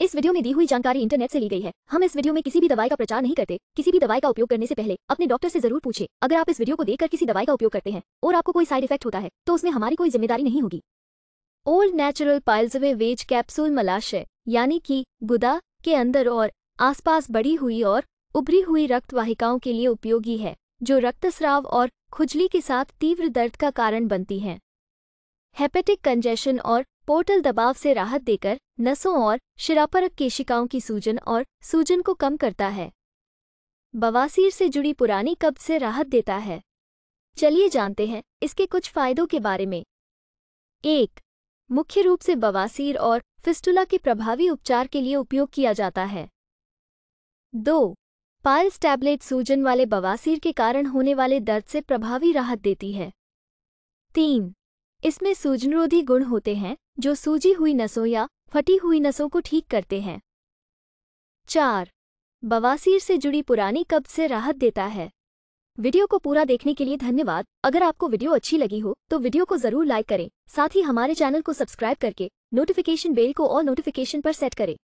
इस वीडियो में दी हुई जानकारी इंटरनेट से ली गई है हम इस वीडियो में किसी भी दवाई का प्रचार नहीं करते किसी भी दवाई का उपयोग करने से पहले अपने डॉक्टर से जरूर पूछे अगर आप इस वीडियो को देखकर किसी दवाई का उपयोग करते हैं और आपको कोई साइड इफेक्ट होता है तो उसमें हमारी कोई जिम्मेदारी नहीं होगी ओल्ड नेचुरल पाइल्सवे वेज कैप्सूल मलाशय यानी कि गुदा के अंदर और आसपास बढ़ी हुई और उभरी हुई रक्त वाहिकाओं के लिए उपयोगी है जो रक्तस्राव और खुजली के साथ तीव्र दर्द का कारण बनती हैं हेपेटिक कंजेशन और पोर्टल दबाव से राहत देकर नसों और शिरापरक केशिकाओं की सूजन और सूजन को कम करता है बवासीर से जुड़ी पुरानी कब्ज से राहत देता है चलिए जानते हैं इसके कुछ फायदों के बारे में एक मुख्य रूप से बवासीर और फिस्टुला के प्रभावी उपचार के लिए उपयोग किया जाता है दो पायल्स टैबलेट सूजन वाले बवासीर के कारण होने वाले दर्द से प्रभावी राहत देती है तीन इसमें सूजनरोधी गुण होते हैं जो सूजी हुई नसों या फटी हुई नसों को ठीक करते हैं चार बवासीर से जुड़ी पुरानी कब्ज से राहत देता है वीडियो को पूरा देखने के लिए धन्यवाद अगर आपको वीडियो अच्छी लगी हो तो वीडियो को जरूर लाइक करें साथ ही हमारे चैनल को सब्सक्राइब करके नोटिफिकेशन बेल को और नोटिफिकेशन पर सेट करें